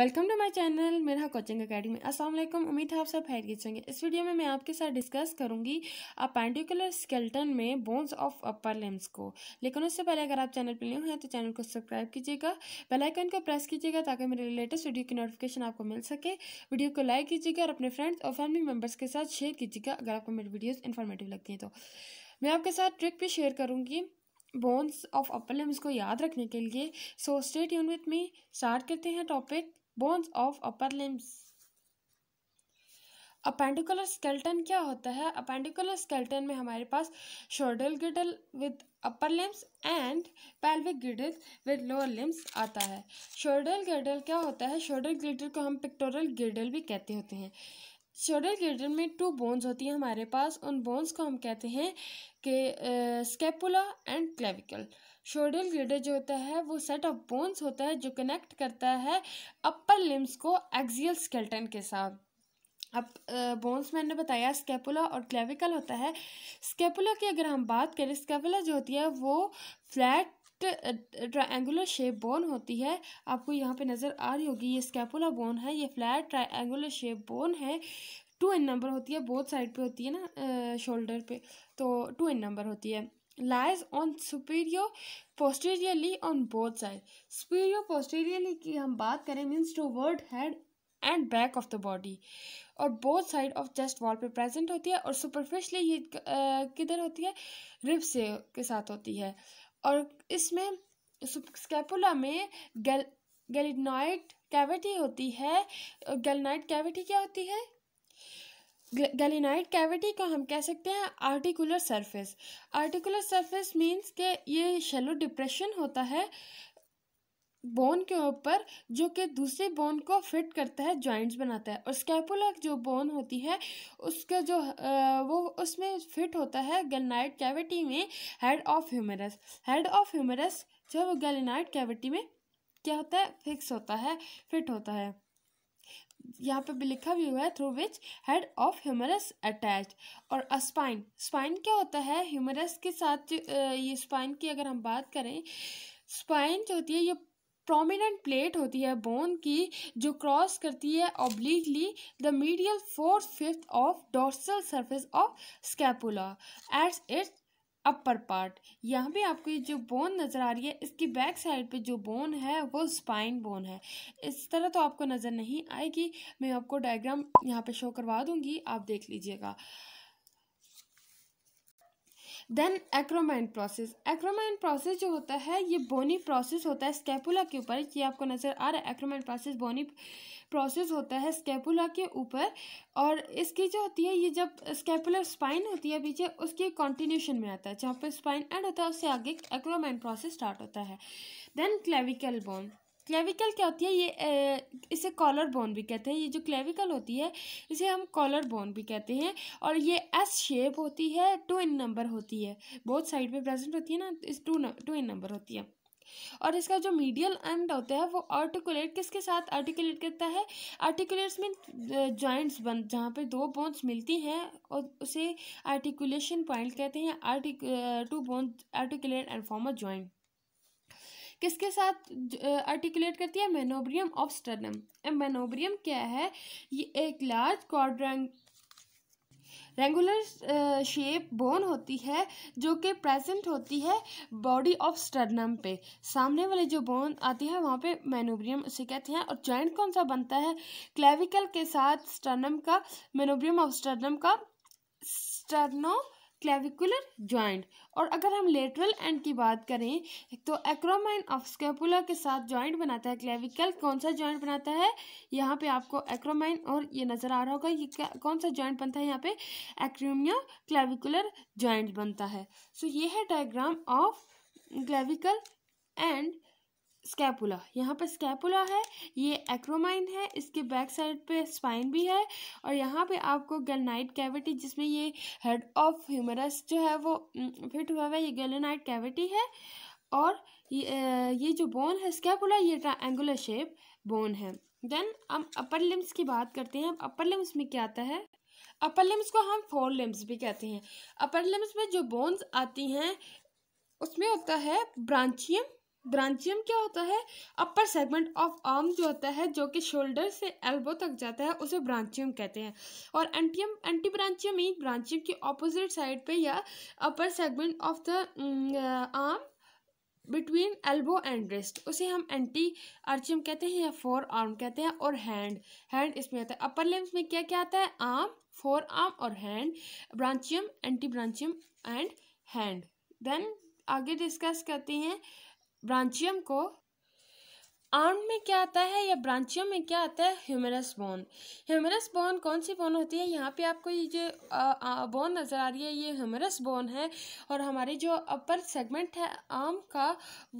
welcome to my channel मेरा coaching academy अस्सलाम वालेकुम उम्मीद है आप सब खैरियत होंगे इस वीडियो में मैं आपके साथ डिस्कस करूंगी आप पेंटिकुलर स्केल्टन में बोन्स ऑफ अपर लिम्स को लेकिन उससे पहले अगर आप चैनल पर न्यू हैं तो चैनल को सब्सक्राइब कीजिएगा बेल आइकन को प्रेस कीजिएगा ताकि मेरे लेटेस्ट वीडियो की नोटिफिकेशन आपको मिल सके वीडियो को लाइक कीजिएगा और अपने फ्रेंड्स और फैमिली मेम्बर्स के साथ शेयर कीजिएगा अगर आपको मेरी वीडियोज़ इन्फॉर्मेटिव लगती हैं तो मैं आपके साथ ट्रिक भी शेयर करूँगी बोन्स ऑफ अपर लिम्स को याद रखने के लिए सो स्टेट यून विथ मी स्टार्ट करते हैं topic bones of upper limbs appendicular skeleton क्या होता है अपेंडिकुलर स्केल्टन में हमारे पास shoulder girdle with upper limbs and pelvic girdle with lower limbs आता है शोल्डर गिडल क्या होता है शोल्डर गिडल को हम पिक्टोरल गिडल भी कहते होते हैं शोल्डर गिल्डर में टू बोन्स होती हैं हमारे पास उन बोन्स को हम कहते हैं कि scapula and clavicle shoulder girdle जो होता है वो सेट ऑफ बोन्स होता है जो कनेक्ट करता है अपर लिम्स को एक्जियल स्केल्टन के साथ अब बोन्स मैंने बताया स्केपुला और क्लेविकल होता है स्केपुला की अगर हम बात करें स्केपुला जो होती है वो फ्लैट ट्राइंगुलर शेप बोन होती है आपको यहाँ पे नज़र आ रही होगी ये स्कैपुला बोन है ये फ्लैट ट्राइंगुलर शेप बोन है टू इन नंबर होती है बोथ साइड पे होती है ना शोल्डर पे तो टू इन नंबर होती है lies on superior posteriorly on both side superior posteriorly की हम बात करें means towards head and back of the body और both side of chest wall पे प्रेजेंट होती है और सुपरफिशली ये किधर होती है रिब्स के साथ होती है और इसमें स्कैपुला में गैल गैलिनाइट कैविटी होती है गैलिनाइट कैविटी क्या होती है गैलिनाइट कैविटी को हम कह सकते हैं articular surface articular surface means के ये शेलो डिप्रेशन होता है बोन के ऊपर जो कि दूसरे बोन को फिट करता है जॉइंट्स बनाता है और स्कैपुला जो बोन होती है उसका जो आ, वो उसमें फिट होता है गलनाइट कैविटी में head of humerus head of humerus जो वो गलनाइट कैविटी में क्या होता है फिक्स होता है फिट होता है यहाँ पे भी लिखा भी हुआ है through which head of humerus attach और स्पाइन स्पाइन क्या होता है ह्यूमरस के साथ ये स्पाइन की अगर हम बात करें स्पाइन जो होती है ये प्रोमिनेंट प्लेट होती है बोन की जो क्रॉस करती है obliquely the medial four fifth of dorsal surface of scapula at its upper part यहाँ पे आपको ये जो बोन नज़र आ रही है इसकी बैक साइड पे जो बोन है वो स्पाइन बोन है इस तरह तो आपको नज़र नहीं आएगी मैं आपको डायग्राम यहाँ पे शो करवा दूँगी आप देख लीजिएगा then acromion process acromion process जो होता है ये बोनी प्रोसेस होता है स्कैपुला के ऊपर ये आपको नज़र आ रहा है एक्रोमाइन प्रोसेस बोनी प्रोसेस होता है स्कैपुला के ऊपर और इसकी जो होती है ये जब स्कैपुलर स्पाइन होती है पीछे उसके कॉन्टीन्यूशन में आता है जहाँ पर स्पाइन एंड होता है उससे आगे एक्रोमाइन प्रोसेस स्टार्ट होता है देन क्लेविकल बोन क्लेविकल क्या होती है ये ए, इसे कॉलर बोन भी कहते हैं ये जो क्लेविकल होती है इसे हम कॉलर बोन भी कहते हैं और ये एस शेप होती है टू इन नंबर होती है बहुत साइड पे प्रेजेंट होती है ना इस टू टू इन नंबर होती है और इसका जो मीडियल एंड होता है वो आर्टिकुलेट किसके साथ आर्टिकुलेट करता है आर्टिकुलेट्स में जॉइंट्स बन जहाँ पे दो बोन्स मिलती हैं और उसे आर्टिकुलेशन पॉइंट कहते हैं आर्टिक two bones articulate and form a joint किसके साथ आर्टिकुलेट करती है मेनोब्रियम ऑफ स्टर्नम मेनोब्रियम क्या है ये एक large quadrangular shape bone होती है जो कि प्रेजेंट होती है बॉडी ऑफ स्टर्नम पे सामने वाले जो बोन आती है वहाँ पे मेनोब्रियम उसे कहते हैं और जॉइंट कौन सा बनता है क्लेविकल के साथ स्टर्नम का मेनोब्रियम ऑफ स्टर्नम का स्टर्नो क्लेविकुलर ज्वाइंट और अगर हम लेटरल एंड की बात करें तो एक्रोमाइन ऑफ स्केपुला के साथ ज्वाइंट बनाता है क्लेविकल कौन सा जॉइंट बनाता है यहाँ पे आपको एक्रोमाइन और ये नज़र आ रहा होगा ये कौन सा जॉइंट बनता है यहाँ पे एक्रोमियो क्लेविकुलर जॉइंट बनता है सो so, ये है diagram of clavicle and scapula यहाँ पर स्कैपुला है ये एक्रोमाइन है इसके बैक साइड पे स्पाइन भी है और यहाँ पे आपको गलनाइट कैविटी जिसमें ये हेड ऑफ ह्यूमरस जो है वो फिट हुआ हुआ है ये गलनाइट कैविटी है और ये ये जो बोन है स्कैपुला ये ट्रायंगुलर शेप बोन है देन हम अपर लिम्स की बात करते हैं अपर लिम्स में क्या आता है अपर लिम्स को हम फोर लिम्स भी कहते हैं अपर लिम्स में जो बोन्स आती हैं उसमें होता है ब्रांचियम ब्रांचियम क्या होता है अपर सेगमेंट ऑफ आर्म जो होता है जो कि शोल्डर से एल्बो तक जाता है उसे ब्रांचियम कहते हैं और एंटीम एंटी ब्रांचियम ही ब्रांचियम की ऑपोजिट साइड पे या upper segment of the arm between elbow and wrist उसे हम एंटी आर्चियम कहते हैं या फोर आर्म कहते हैं और हैंड हैंड इसमें आता है अपर लिम्स में क्या क्या आता है आर्म फोर आर्म और hand brachium antebrachium and hand then आगे डिस्कस करते हैं ब्रांचियम को आर्म में क्या आता है या ब्रांचियम में क्या आता है ह्यूमरस बोन ह्यूमरस बोन कौन सी बोन होती है यहाँ पे आपको ये जो बोन नज़र आ रही है ये ह्यूमरस बोन है और हमारे जो अपर सेगमेंट है आर्म का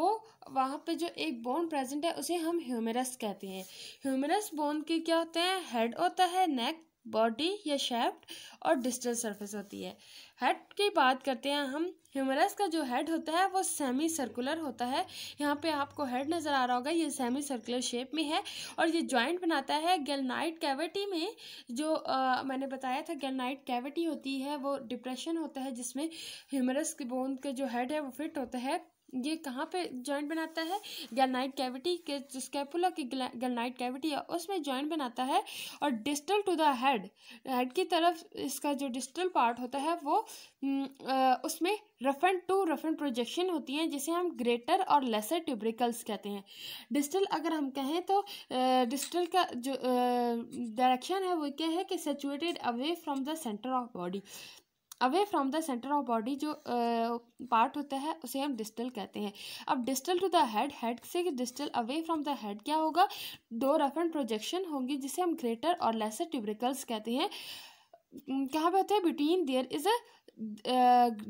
वो वहाँ पे जो एक बोन प्रेजेंट है उसे हम ह्यूमरस कहते हैं ह्यूमरस बोन के क्या होते हैं हेड होता है नेक बॉडी या शेफ्ट और डिस्टल सर्फेस होती है हेड की बात करते हैं हम ह्यूमरस का जो हेड होता है वो सेमी सर्कुलर होता है यहाँ पे आपको हेड नज़र आ रहा होगा ये सेमी सर्कुलर शेप में है और ये जॉइंट बनाता है गेलनाइट कैविटी में जो आ, मैंने बताया था गेलनाइट कैविटी होती है वो डिप्रेशन होता है जिसमें ह्यूमरस की बोन का जो हेड है वो फिट होता है ये कहाँ पे जॉइंट बनाता है गलनाइट कैविटी के स्कैपुला की गलनाइट कैविटी है उसमें जॉइंट बनाता है और distal to the head head की तरफ इसका जो डिस्टल पार्ट होता है वो उसमें रफन टू रफन प्रोजेक्शन होती हैं जिसे हम ग्रेटर और लेसर ट्यूब्रिकल्स कहते हैं डिस्टल अगर हम कहें तो डिस्टल का जो डायरेक्शन है वो क्या है कि situated away from the centre of body away from the centre of body जो पार्ट uh, होता है उसे हम डिस्टल कहते हैं अब distal to the head head से distal away from the head क्या होगा दो एंड प्रोजेक्शन होंगी जिसे हम ग्रेटर और लेसर ट्यूब्रिकल्स कहते हैं कहाँ पे होता है between there is a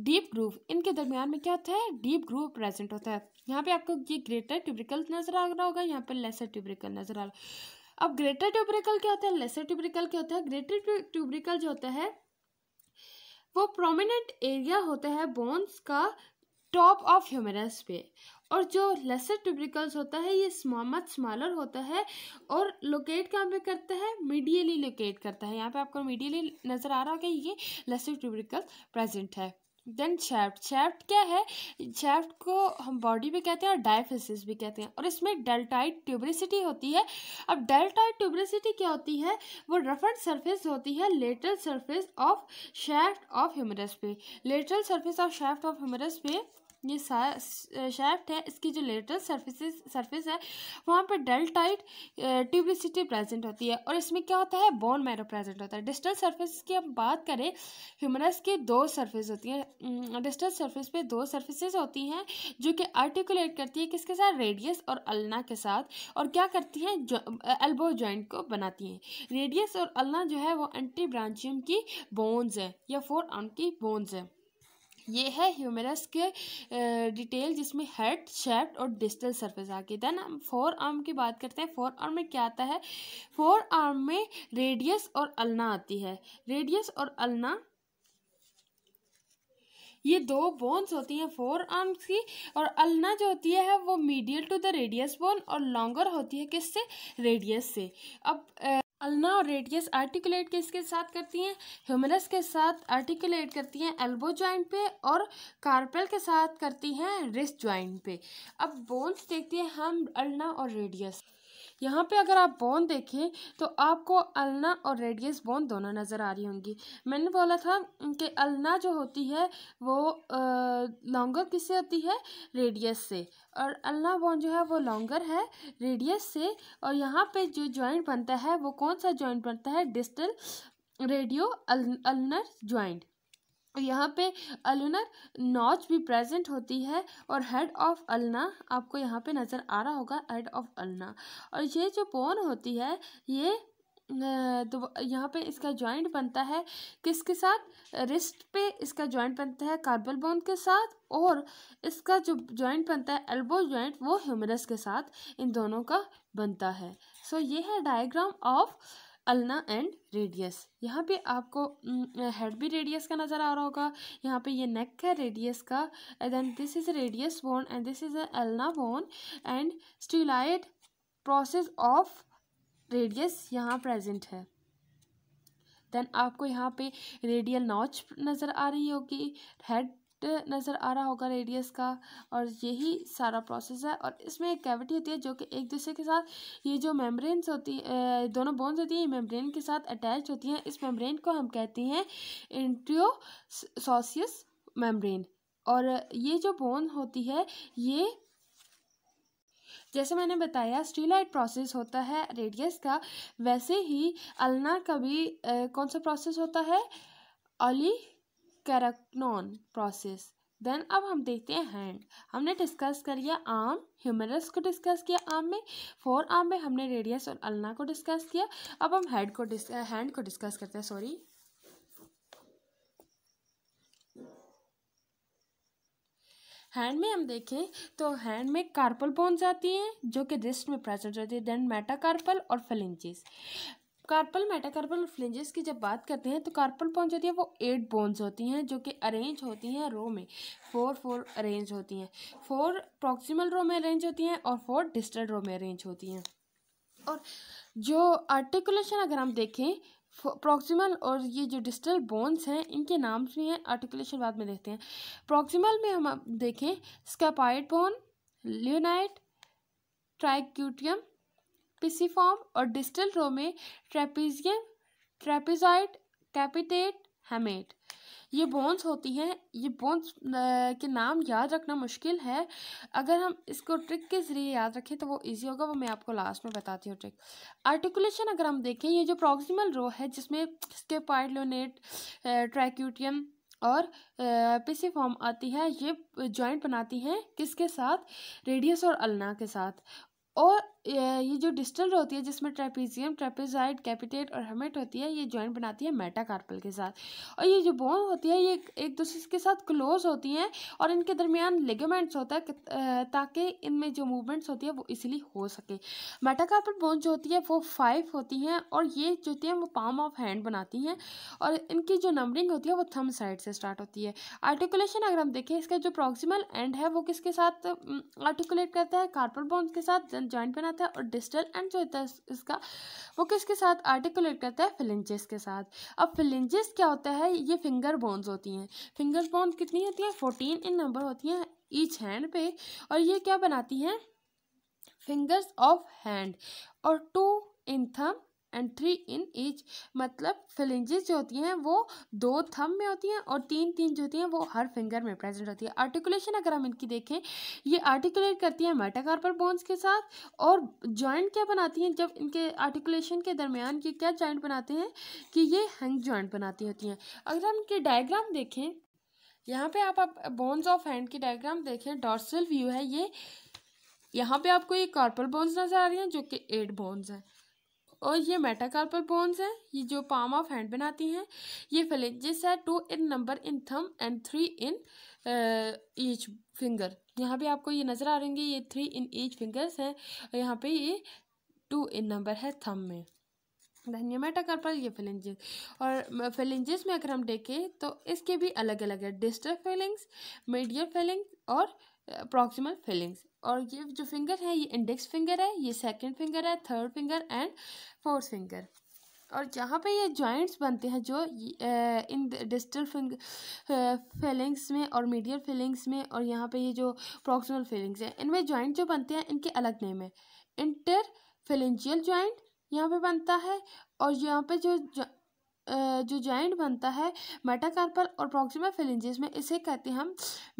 deep groove इनके दरमियान में क्या होता है डीप ग्रूव प्रेजेंट होता है यहाँ पे आपको ये ग्रेटर ट्यूब्रिकल नज़र आ रहा होगा यहाँ पे लेसर ट्यूब्रिकल नज़र आ रहा अब ग्रेटर ट्यूब्रिकल क्या होता है लेसर ट्यूब्रिकल क्या होता है ग्रेटर ट्यूब्रिकल जो होता है वो प्रोमिनेंट एरिया होता है बोन्स का टॉप ऑफ ह्यूमरस पे और जो लेसर ट्यूब्रिकल्स होता है ये मच स्मॉलर होता है और लोकेट कहाँ पे करता है मीडियली लोकेट करता है यहाँ पे आपको मीडियली नज़र आ रहा होगा ये लेसर ट्यूब्रिकल प्रेजेंट है देन शेफ्ट शेफ्ट क्या है शेफ्ट को हम बॉडी भी कहते हैं और डायफिसिस भी कहते हैं और इसमें डेल्टाइट ट्यूबरिसिटी होती है अब डेल्टाइट ट्यूबरिसिटी क्या होती है वो रफर सरफेस होती है lateral surface of shaft of humerus पे lateral surface of shaft of humerus पे ये शाफ्ट है इसकी जो लेटर सर्फिस सर्फिस है वहाँ पर डेल्टाइट ट्यूबलिसिटी प्रेजेंट होती है और इसमें क्या होता है बोन मैरो प्रेजेंट होता है डिस्टल सर्फिस की हम बात करें ह्यूमरस की दो सर्फिस होती हैं डिस्टल सर्फिस पे दो सर्फिस होती हैं जो कि आर्टिकुलेट करती है किसके साथ रेडियस और अलना के साथ और क्या करती हैं एल्बो जॉइंट को बनाती हैं रेडियस और अलना जो है वो एंटी ब्रांचियम की बोन्स है या फोर आर्म की बोन्स है ये है ह्यूमरस के डिटेल जिसमें हेड शेफ्ट और डिस्टल सरफेस आ गई देन हम फोर आर्म की बात करते हैं फोर आर्म में क्या आता है फोर आर्म में रेडियस और अलना आती है रेडियस और अलना ये दो बोन्स होती हैं फोर आर्म्स की और अलना जो होती है वो medial to the radius bone और लॉन्गर होती है किससे रेडियस से अब अल्ना और रेडियस आर्टिकुलेट किसके साथ करती हैं ह्यूमरस के साथ आर्टिकुलेट करती हैं एल्बो जॉइंट पे और कार्पल के साथ करती हैं रिस्ट जॉइंट पे अब बोन्स देखते हैं हम अल्ना और रेडियस यहाँ पे अगर आप बोन देखें तो आपको अलना और रेडियस बोन दोनों नज़र आ रही होंगी मैंने बोला था कि अलना जो होती है वो लॉन्गर किससे होती है रेडियस से और अलना बोन जो है वो लॉन्गर है रेडियस से और यहाँ पे जो जॉइंट बनता है वो कौन सा जॉइंट बनता है डिस्टल रेडियो अल, अल्नर ज्वाइंट यहाँ पे अलूनर नॉच भी प्रेजेंट होती है और हेड ऑफ अलना आपको यहाँ पे नज़र आ रहा होगा हेड ऑफ अलना और ये जो बोन होती है ये तो यहाँ पे इसका जॉइंट बनता है किसके साथ रिस्ट पे इसका जॉइंट बनता है कार्बल बोन के साथ और इसका जो जॉइंट बनता है एल्बो जॉइंट वो ह्यूमरस के साथ इन दोनों का बनता है सो so, ये है diagram of ulna and radius यहाँ पे आपको हेड भी रेडियस का नज़र आ रहा होगा यहाँ पे ये नेक है रेडियस का then this is radius bone and this is ulna bone and styloid process of radius यहाँ प्रेजेंट है देन आपको यहाँ पे रेडियल नॉच नज़र आ रही होगी हेड नज़र आ रहा होगा रेडियस का और यही सारा प्रोसेस है और इसमें एक कैविटी होती है जो कि एक दूसरे के साथ ये जो मेम्ब्रेन्स होती है दोनों बोन्स होती हैं ये मेम्ब्रेन के साथ अटैच होती हैं इस मेम्ब्रेन को हम कहते हैं इंट्रियोसोसियस मेम्ब्रेन और ये जो बोन होती है ये जैसे मैंने बताया स्टीलाइट प्रोसेस होता है रेडियस का वैसे ही अलना का भी आ, कौन सा प्रोसेस होता है ऑली कैरक्नॉन प्रोसेस देन अब हम देखते हैं हैंड हमने डिस्कस कर लिया आर्म ह्यूमरस को डिस्कस किया आर्म में फोर आर्म में हमने रेडियस और अलना को डिस्कस किया अब हम हेड को हैंड को डिस्कस करते हैं सॉरी हैंड में हम देखें तो हैंड में कार्पल बोन्स आती हैं जो कि रिस्ट में प्रेजेंट रहती है देन मेटाकार्पल और फिलेंजेस कार्पल मेटाकार्पल फ्लेंजेस की जब बात करते हैं तो कार्पल बोन्स होती है वो एट बोन्स होती हैं जो कि अरेंज होती हैं रो में फोर फोर अरेंज होती हैं फोर प्रॉक्सिमल रो में अरेंज होती हैं और फोर डिस्टल रो में अरेंज होती हैं और जो आर्टिकुलेशन अगर हम देखें प्रॉक्सिमल और ये जो डिस्टल बोन्स हैं इनके नाम भी हैं आर्टिकुलेशन बाद में देखते हैं प्रॉक्सिमल में हम देखें scaphoid bone lunate triquetrum pisiform और डिस्टल रो में ट्रेपीजियम ट्रेपिजाइड कैपिटेट हेमेट ये बोन्स होती हैं ये बोन्स के नाम याद रखना मुश्किल है अगर हम इसको ट्रिक के ज़रिए याद रखें तो वो इजी होगा वो मैं आपको लास्ट में बताती हूँ ट्रिक आर्टिकुलेशन अगर हम देखें ये जो प्रॉक्सिमल रो है जिसमें इसके लोनेट ट्रैक्यूटियम और फॉर्म आती है ये जॉइंट बनाती हैं किसके साथ रेडियस और अलना के साथ और ये जो डिस्टल होती है जिसमें ट्रेपीजियम ट्रेपेजाइड कैपिटेट और हेमेट होती है ये ज्वाइंट बनाती है मेटाकार्पल के साथ और ये जो बोन होती है ये एक दूसरे के साथ क्लोज होती हैं और इनके दरमियान लिगामेंट्स होता है ताकि इनमें जो मूवमेंट्स होती है वो इसीलिए हो सके मेटाकार्पल बोन जो होती है वो फाइव होती हैं और ये जो होती हैं वो पाम ऑफ हैंड बनाती हैं और इनकी जो नंबरिंग होती है वो थम साइड से स्टार्ट होती है आर्टिकुलेशन अगर हम देखें इसका जो प्रॉक्सिमल एंड है वो किसके साथ आर्टिकुलेट करता है कार्पल बोन्स के साथ जॉइंट बनाता साथ है और डिस्टल एंड जो होता है इसका वो किसके साथ आर्टिकुलेट करता है फिलिंजेस के साथ अब फिलिंजेस क्या होता है ये फिंगर बोन्स होती हैं फिंगर बोन्स कितनी होती हैं फोर्टीन इन नंबर होती हैं ईच हैंड पे और ये क्या बनाती हैं फिंगर्स ऑफ हैंड और two in thumb and three in each मतलब फिलिंजेस जो होती हैं वो दो थम में होती हैं और तीन तीन जो होती हैं वो हर फिंगर में प्रेजेंट होती है आर्टिकुलेशन अगर हम इनकी देखें ये आर्टिकुलेट करती हैं मेटाकार्पल बोन्स के साथ और जॉइंट क्या बनाती हैं जब इनके आर्टिकुलेशन के दरमियान ये क्या जॉइंट बनाते हैं कि ये हैंग जॉइंट बनाती होती हैं अगर हम इनके डायग्राम देखें यहाँ पे आप, आप बोन्स ऑफ हैंड की डायग्राम देखें डॉर्सल व्यू है ये यहाँ पे आपको ये कार्पल बोन्स नज़र आ रही हैं जो कि एट बोन्स हैं और ये मेटाकार्पल बोन्स हैं ये जो पाम ऑफ हैंड बनाती हैं ये फेलेंजेस है two in number in thumb and three in each finger यहाँ पे आपको ये नज़र आ रहेंगे ये थ्री इन ईच फिंगर्स हैं और यहाँ पे ये टू इन नंबर है थम में धन्य मेटाकार्पल ये फिलेंजेस और फिलेंजेस में अगर हम देखें तो इसके भी अलग अलग है डिस्टल फीलिंग्स मीडियल फीलिंग्स और प्रॉक्सिमल uh, फीलिंग्स और ये जो फिंगर है ये इंडेक्स फिंगर है ये सेकंड फिंगर है third finger and fourth finger और जहाँ पे ये जॉइंट्स बनते हैं जो इन डिस्टल फीलिंग्स में और मीडियल फीलिंग्स में और यहाँ पे ये जो प्रोक्सिमल फीलिंग्स हैं इनमें जॉइंट जो बनते हैं इनके अलग नेम है इंटर फिलेंजियल जॉइंट यहाँ पे बनता है और यहाँ पे जो जो जॉइंट बनता है मेटाकार्पल और प्रोक्सीमल फिलेंजियस में इसे कहते हैं हम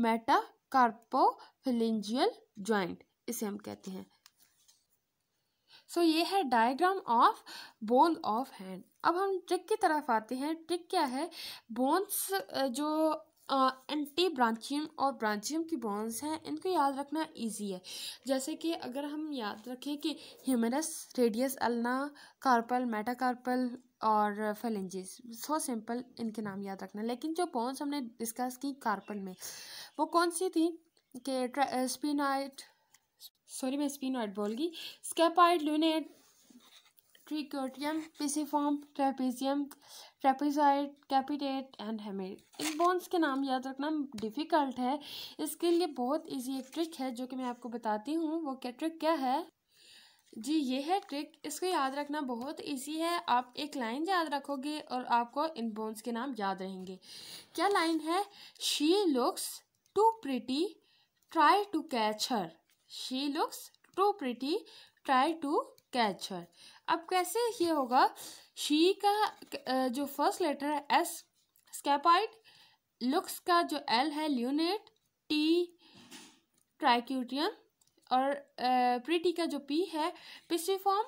मेटा कार्पोफिलेंजियल ज्वाइंट इसे हम कहते हैं सो so, ये है diagram of bone of hand अब हम ट्रिक की तरफ आते हैं ट्रिक क्या है बोन्स जो एंटी ब्रांचियम और ब्रांचियम की बोन्स हैं इनको याद रखना इजी है जैसे कि अगर हम याद रखें कि humerus radius ulna carpal metacarpal और फेलेंजिस सो सिंपल इनके नाम याद रखना लेकिन जो बोन्स हमने डिस्कस की कार्पल में वो कौन सी थी कि स्पिनाइट सॉरी मैं स्पिनाइट बोलगी scaphoid lunate triquetrum pisiform trapezium trapezoid capitate and hamate इन बोन्स के नाम याद रखना डिफ़िकल्ट है इसके लिए बहुत इजी एक ट्रिक है जो कि मैं आपको बताती हूँ वो क्या ट्रिक क्या है जी ये है ट्रिक इसको याद रखना बहुत इजी है आप एक लाइन याद रखोगे और आपको इन बोन्स के नाम याद रहेंगे क्या लाइन है she looks too pretty try to catch her she looks too pretty try to catch her अब कैसे ये होगा शी का जो फर्स्ट लेटर है एस स्कैपाइड लुक्स का जो एल है ल्यूनेट टी ट्राइक्यूटियम और प्रीटी का जो पी है पिस्टिफॉर्म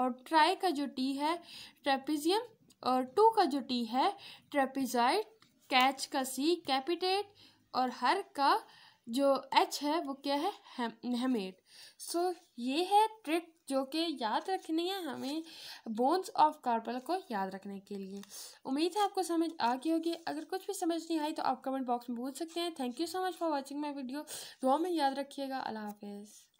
और ट्राई का जो टी है ट्रेपिजियम और टू का जो टी है ट्रेपिजाइड कैच का सी कैपिटेट और हर का जो एच है वो क्या है हेमेट सो so, ये है ट्रिक जो कि याद रखनी है हमें बोन्स ऑफ कार्पल को याद रखने के लिए उम्मीद है आपको समझ आ गई होगी अगर कुछ भी समझ नहीं आई तो आप कमेंट बॉक्स में पूछ सकते हैं thank you so much for watching my video दुआ में याद रखिएगा अल्लाह हाफिज़